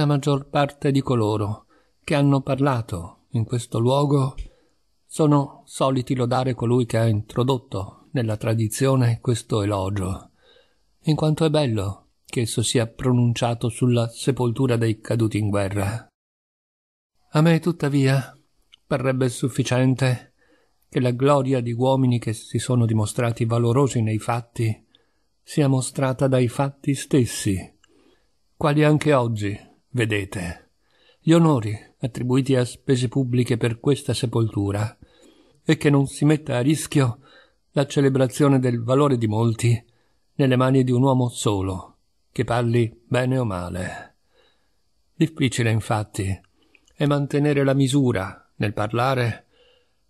la maggior parte di coloro che hanno parlato in questo luogo sono soliti lodare colui che ha introdotto nella tradizione questo elogio, in quanto è bello che esso sia pronunciato sulla sepoltura dei caduti in guerra. A me, tuttavia, parrebbe sufficiente che la gloria di uomini che si sono dimostrati valorosi nei fatti sia mostrata dai fatti stessi, quali anche oggi Vedete, gli onori attribuiti a spese pubbliche per questa sepoltura e che non si metta a rischio la celebrazione del valore di molti nelle mani di un uomo solo, che parli bene o male. Difficile, infatti, è mantenere la misura nel parlare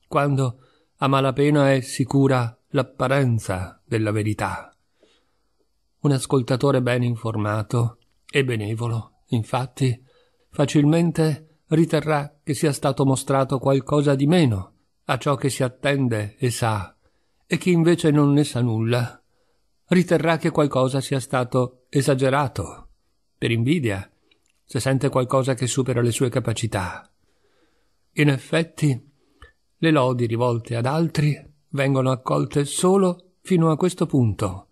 quando a malapena è sicura l'apparenza della verità. Un ascoltatore ben informato e benevolo Infatti, facilmente riterrà che sia stato mostrato qualcosa di meno a ciò che si attende e sa, e chi invece non ne sa nulla riterrà che qualcosa sia stato esagerato, per invidia, se sente qualcosa che supera le sue capacità. In effetti, le lodi rivolte ad altri vengono accolte solo fino a questo punto,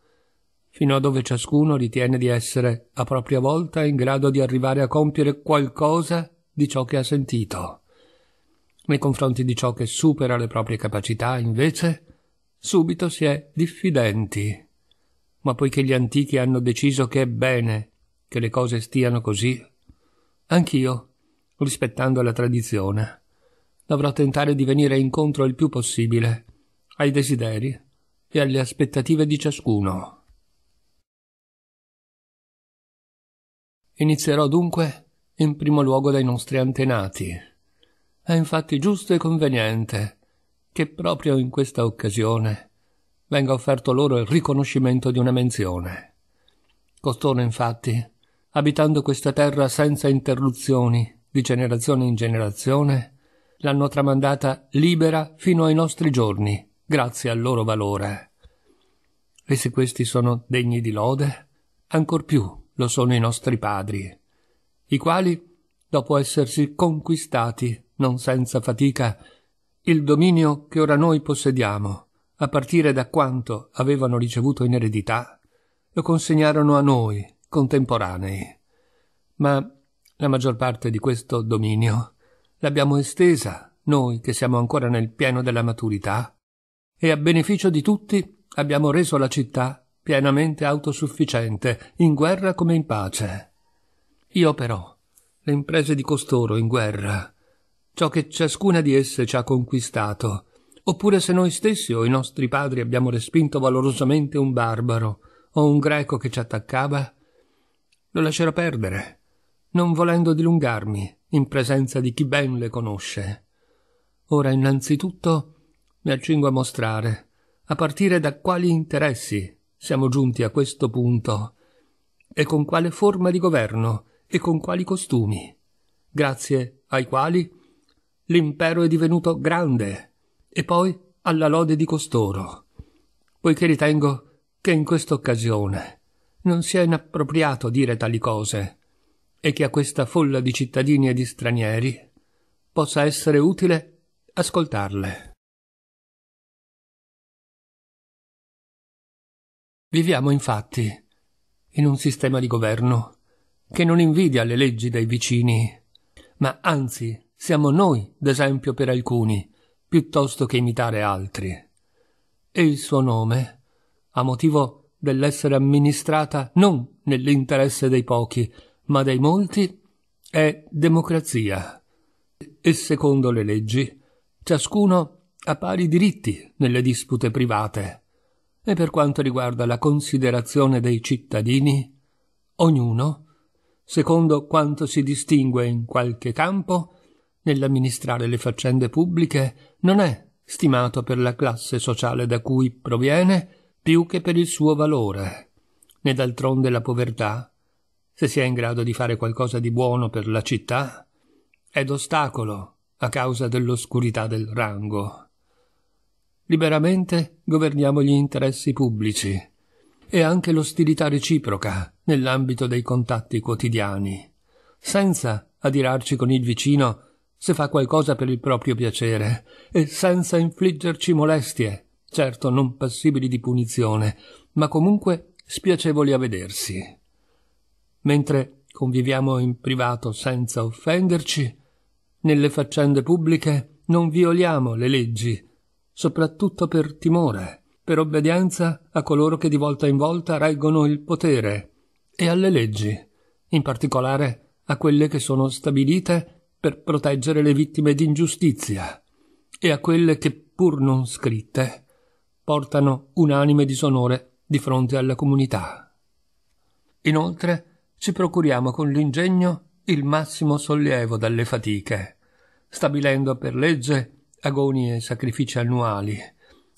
fino a dove ciascuno ritiene di essere a propria volta in grado di arrivare a compiere qualcosa di ciò che ha sentito. Nei confronti di ciò che supera le proprie capacità, invece, subito si è diffidenti. Ma poiché gli antichi hanno deciso che è bene che le cose stiano così, anch'io, rispettando la tradizione, dovrò tentare di venire incontro il più possibile ai desideri e alle aspettative di ciascuno. Inizierò dunque in primo luogo dai nostri antenati. È infatti giusto e conveniente che proprio in questa occasione venga offerto loro il riconoscimento di una menzione. Costoro, infatti, abitando questa terra senza interruzioni di generazione in generazione, l'hanno tramandata libera fino ai nostri giorni, grazie al loro valore. E se questi sono degni di lode, ancor più lo sono i nostri padri, i quali, dopo essersi conquistati, non senza fatica, il dominio che ora noi possediamo, a partire da quanto avevano ricevuto in eredità, lo consegnarono a noi, contemporanei. Ma la maggior parte di questo dominio l'abbiamo estesa, noi che siamo ancora nel pieno della maturità, e a beneficio di tutti abbiamo reso la città pienamente autosufficiente, in guerra come in pace. Io però, le imprese di costoro in guerra, ciò che ciascuna di esse ci ha conquistato, oppure se noi stessi o i nostri padri abbiamo respinto valorosamente un barbaro o un greco che ci attaccava, lo lascerò perdere, non volendo dilungarmi in presenza di chi ben le conosce. Ora innanzitutto mi accingo a mostrare, a partire da quali interessi siamo giunti a questo punto. E con quale forma di governo e con quali costumi, grazie ai quali l'impero è divenuto grande e poi alla lode di costoro, poiché ritengo che in questa occasione non sia inappropriato dire tali cose e che a questa folla di cittadini e di stranieri possa essere utile ascoltarle. Viviamo infatti in un sistema di governo che non invidia le leggi dei vicini, ma anzi siamo noi d'esempio per alcuni, piuttosto che imitare altri. E il suo nome, a motivo dell'essere amministrata non nell'interesse dei pochi, ma dei molti, è democrazia. E secondo le leggi, ciascuno ha pari diritti nelle dispute private e per quanto riguarda la considerazione dei cittadini, ognuno, secondo quanto si distingue in qualche campo, nell'amministrare le faccende pubbliche, non è stimato per la classe sociale da cui proviene più che per il suo valore, né d'altronde la povertà, se si è in grado di fare qualcosa di buono per la città, è d'ostacolo a causa dell'oscurità del rango. Liberamente governiamo gli interessi pubblici e anche l'ostilità reciproca nell'ambito dei contatti quotidiani, senza adirarci con il vicino se fa qualcosa per il proprio piacere e senza infliggerci molestie, certo non passibili di punizione, ma comunque spiacevoli a vedersi. Mentre conviviamo in privato senza offenderci, nelle faccende pubbliche non violiamo le leggi soprattutto per timore, per obbedienza a coloro che di volta in volta reggono il potere e alle leggi, in particolare a quelle che sono stabilite per proteggere le vittime di ingiustizia e a quelle che, pur non scritte, portano unanime disonore di fronte alla comunità. Inoltre ci procuriamo con l'ingegno il massimo sollievo dalle fatiche, stabilendo per legge agoni e sacrifici annuali,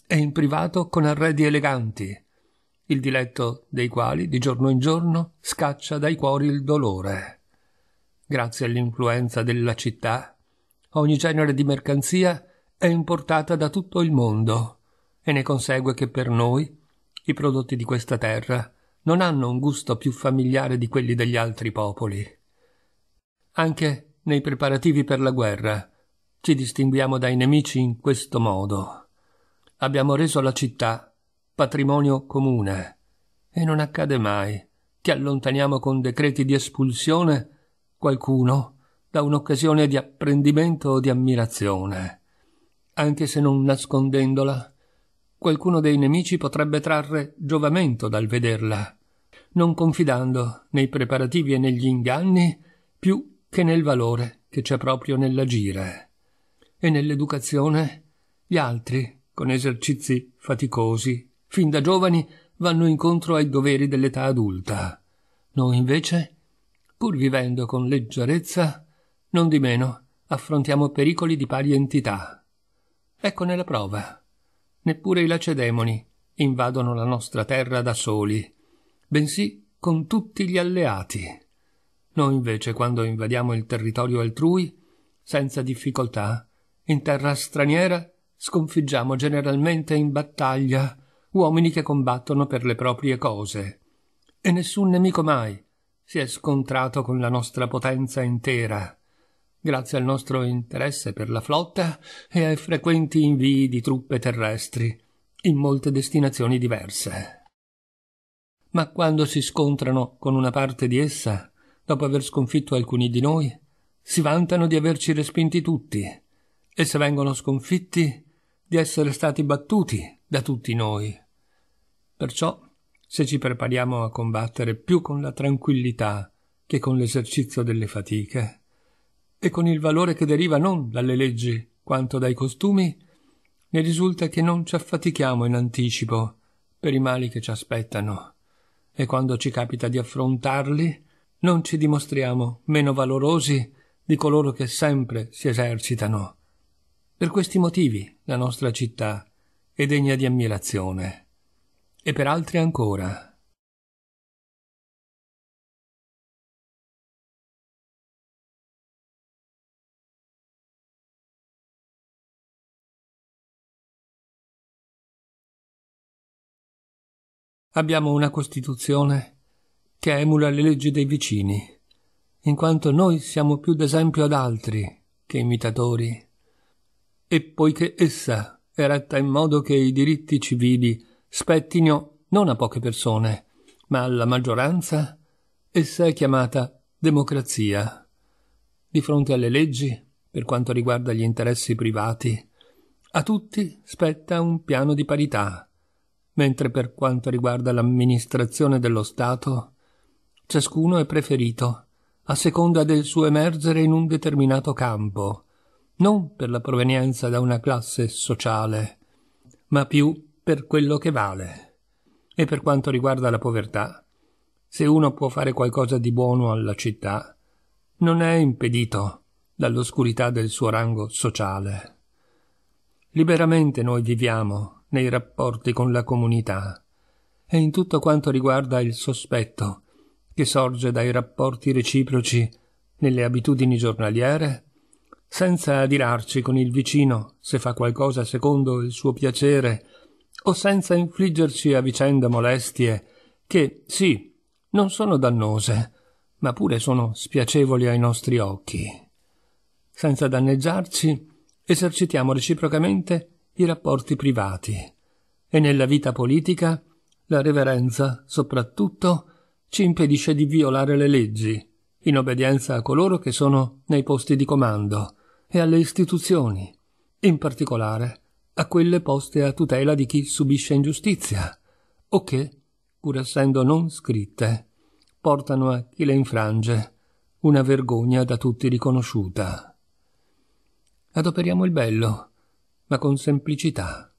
e in privato con arredi eleganti, il diletto dei quali di giorno in giorno scaccia dai cuori il dolore. Grazie all'influenza della città, ogni genere di mercanzia è importata da tutto il mondo e ne consegue che per noi i prodotti di questa terra non hanno un gusto più familiare di quelli degli altri popoli. Anche nei preparativi per la guerra ci distinguiamo dai nemici in questo modo. Abbiamo reso la città patrimonio comune e non accade mai che allontaniamo con decreti di espulsione qualcuno da un'occasione di apprendimento o di ammirazione. Anche se non nascondendola, qualcuno dei nemici potrebbe trarre giovamento dal vederla, non confidando nei preparativi e negli inganni più che nel valore che c'è proprio nell'agire e nell'educazione gli altri, con esercizi faticosi, fin da giovani vanno incontro ai doveri dell'età adulta. Noi invece, pur vivendo con leggerezza, non di meno affrontiamo pericoli di pari entità. Eccone la prova. Neppure i lacedemoni invadono la nostra terra da soli, bensì con tutti gli alleati. Noi invece, quando invadiamo il territorio altrui, senza difficoltà, in terra straniera sconfiggiamo generalmente in battaglia uomini che combattono per le proprie cose. E nessun nemico mai si è scontrato con la nostra potenza intera. Grazie al nostro interesse per la flotta e ai frequenti invii di truppe terrestri in molte destinazioni diverse. Ma quando si scontrano con una parte di essa, dopo aver sconfitto alcuni di noi, si vantano di averci respinti tutti e se vengono sconfitti di essere stati battuti da tutti noi. Perciò, se ci prepariamo a combattere più con la tranquillità che con l'esercizio delle fatiche, e con il valore che deriva non dalle leggi quanto dai costumi, ne risulta che non ci affatichiamo in anticipo per i mali che ci aspettano, e quando ci capita di affrontarli, non ci dimostriamo meno valorosi di coloro che sempre si esercitano per questi motivi la nostra città è degna di ammirazione e per altri ancora. Abbiamo una Costituzione che emula le leggi dei vicini, in quanto noi siamo più d'esempio ad altri che imitatori e poiché essa è retta in modo che i diritti civili spettino non a poche persone, ma alla maggioranza, essa è chiamata democrazia. Di fronte alle leggi, per quanto riguarda gli interessi privati, a tutti spetta un piano di parità, mentre per quanto riguarda l'amministrazione dello Stato, ciascuno è preferito a seconda del suo emergere in un determinato campo, non per la provenienza da una classe sociale, ma più per quello che vale. E per quanto riguarda la povertà, se uno può fare qualcosa di buono alla città, non è impedito dall'oscurità del suo rango sociale. Liberamente noi viviamo nei rapporti con la comunità e in tutto quanto riguarda il sospetto che sorge dai rapporti reciproci nelle abitudini giornaliere senza adirarci con il vicino se fa qualcosa secondo il suo piacere, o senza infliggerci a vicenda molestie che, sì, non sono dannose, ma pure sono spiacevoli ai nostri occhi. Senza danneggiarci, esercitiamo reciprocamente i rapporti privati e nella vita politica la reverenza, soprattutto, ci impedisce di violare le leggi, in obbedienza a coloro che sono nei posti di comando, e alle istituzioni, in particolare a quelle poste a tutela di chi subisce ingiustizia, o che, pur essendo non scritte, portano a chi le infrange una vergogna da tutti riconosciuta. Adoperiamo il bello, ma con semplicità,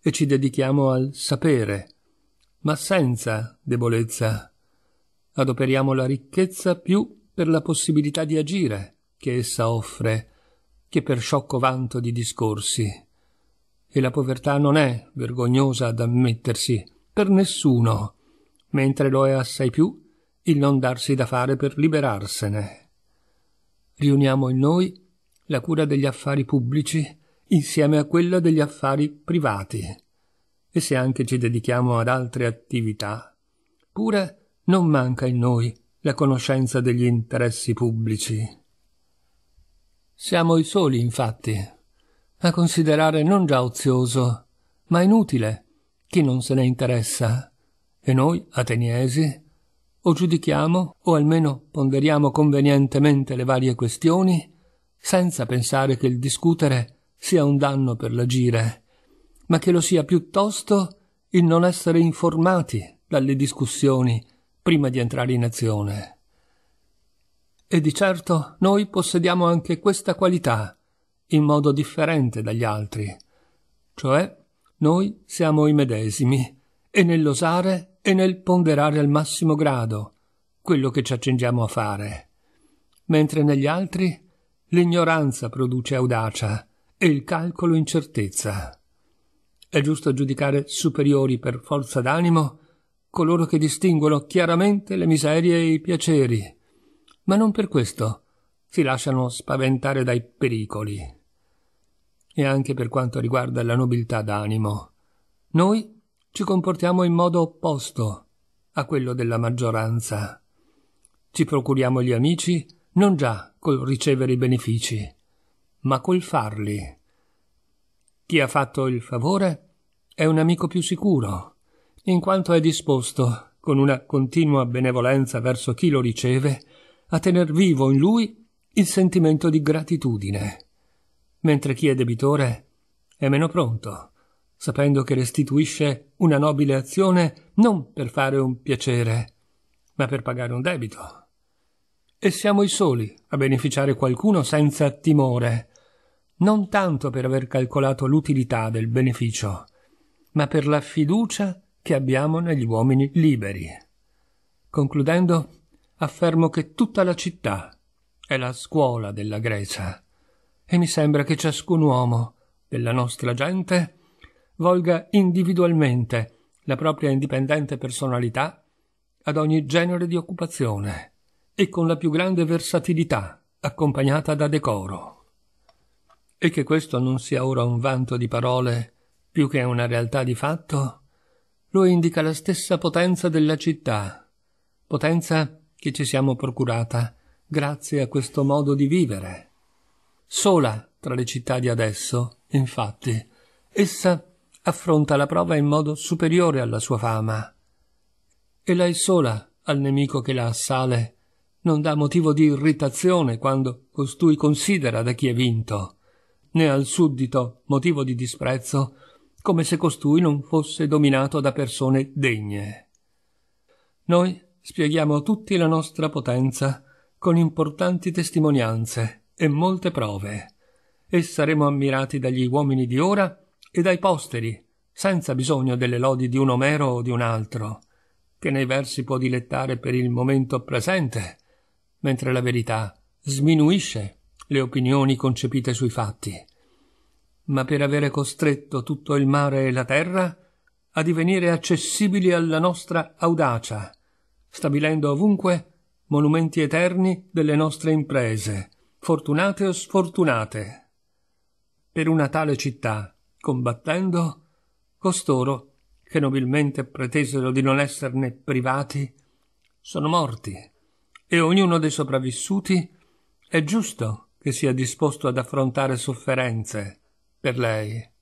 e ci dedichiamo al sapere, ma senza debolezza. Adoperiamo la ricchezza più per la possibilità di agire che essa offre, che per sciocco vanto di discorsi. E la povertà non è vergognosa ad ammettersi per nessuno, mentre lo è assai più il non darsi da fare per liberarsene. Riuniamo in noi la cura degli affari pubblici insieme a quella degli affari privati. E se anche ci dedichiamo ad altre attività, pure non manca in noi la conoscenza degli interessi pubblici. Siamo i soli, infatti, a considerare non già ozioso, ma inutile chi non se ne interessa. E noi, ateniesi, o giudichiamo, o almeno ponderiamo convenientemente le varie questioni, senza pensare che il discutere sia un danno per l'agire, ma che lo sia piuttosto il non essere informati dalle discussioni prima di entrare in azione. E di certo noi possediamo anche questa qualità, in modo differente dagli altri. Cioè, noi siamo i medesimi, e nell'osare e nel ponderare al massimo grado quello che ci accingiamo a fare. Mentre negli altri l'ignoranza produce audacia e il calcolo incertezza. È giusto giudicare superiori per forza d'animo coloro che distinguono chiaramente le miserie e i piaceri, ma non per questo si lasciano spaventare dai pericoli. E anche per quanto riguarda la nobiltà d'animo. Noi ci comportiamo in modo opposto a quello della maggioranza. Ci procuriamo gli amici non già col ricevere i benefici, ma col farli. Chi ha fatto il favore è un amico più sicuro, in quanto è disposto, con una continua benevolenza verso chi lo riceve, a tener vivo in lui il sentimento di gratitudine, mentre chi è debitore è meno pronto, sapendo che restituisce una nobile azione non per fare un piacere, ma per pagare un debito. E siamo i soli a beneficiare qualcuno senza timore, non tanto per aver calcolato l'utilità del beneficio, ma per la fiducia che abbiamo negli uomini liberi. Concludendo, affermo che tutta la città è la scuola della Grecia e mi sembra che ciascun uomo della nostra gente volga individualmente la propria indipendente personalità ad ogni genere di occupazione e con la più grande versatilità accompagnata da decoro. E che questo non sia ora un vanto di parole più che una realtà di fatto, lo indica la stessa potenza della città, potenza che ci siamo procurata grazie a questo modo di vivere. Sola tra le città di adesso, infatti, essa affronta la prova in modo superiore alla sua fama. E lei sola al nemico che la assale non dà motivo di irritazione quando costui considera da chi è vinto, né al suddito motivo di disprezzo come se costui non fosse dominato da persone degne. Noi spieghiamo tutti la nostra potenza con importanti testimonianze e molte prove, e saremo ammirati dagli uomini di ora e dai posteri, senza bisogno delle lodi di un Omero o di un altro, che nei versi può dilettare per il momento presente, mentre la verità sminuisce le opinioni concepite sui fatti. Ma per avere costretto tutto il mare e la terra a divenire accessibili alla nostra audacia, stabilendo ovunque monumenti eterni delle nostre imprese, fortunate o sfortunate. Per una tale città, combattendo, costoro, che nobilmente pretesero di non esserne privati, sono morti, e ognuno dei sopravvissuti è giusto che sia disposto ad affrontare sofferenze per lei.